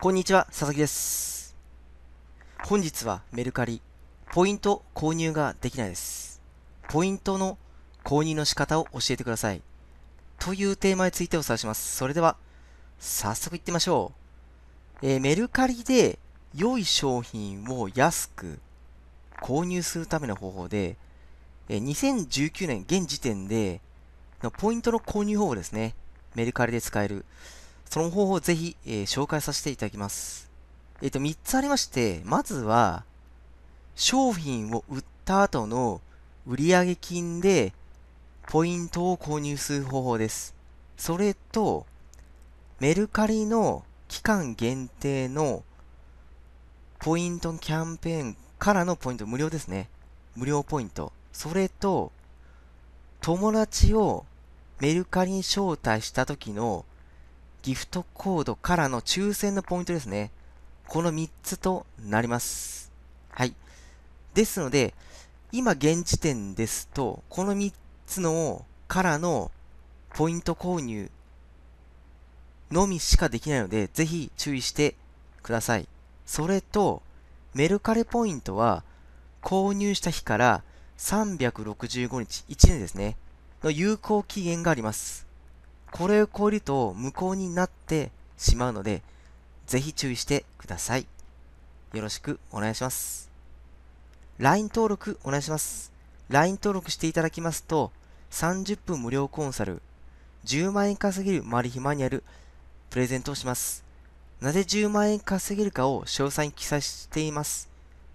こんにちは、佐々木です。本日はメルカリ、ポイント購入ができないです。ポイントの購入の仕方を教えてください。というテーマについてお伝えします。それでは、早速行ってみましょう。えー、メルカリで良い商品を安く購入するための方法で、えー、2019年現時点でのポイントの購入方法ですね。メルカリで使える。その方法をぜひ、えー、紹介させていただきます。えっ、ー、と、3つありまして、まずは、商品を売った後の売上金でポイントを購入する方法です。それと、メルカリの期間限定のポイントキャンペーンからのポイント、無料ですね。無料ポイント。それと、友達をメルカリに招待した時のギフトコードからの抽選のポイントですね。この3つとなります。はい。ですので、今現時点ですと、この3つのからのポイント購入のみしかできないので、ぜひ注意してください。それと、メルカリポイントは、購入した日から365日、1年ですね、の有効期限があります。これを超えると無効になってしまうので、ぜひ注意してください。よろしくお願いします。LINE 登録お願いします。LINE 登録していただきますと、30分無料コンサル、10万円稼げるマリヒマニュアル、プレゼントをします。なぜ10万円稼げるかを詳細に記載しています。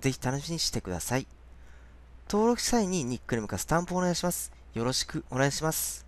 ぜひ楽しみにしてください。登録際にニックネームかスタンプをお願いします。よろしくお願いします。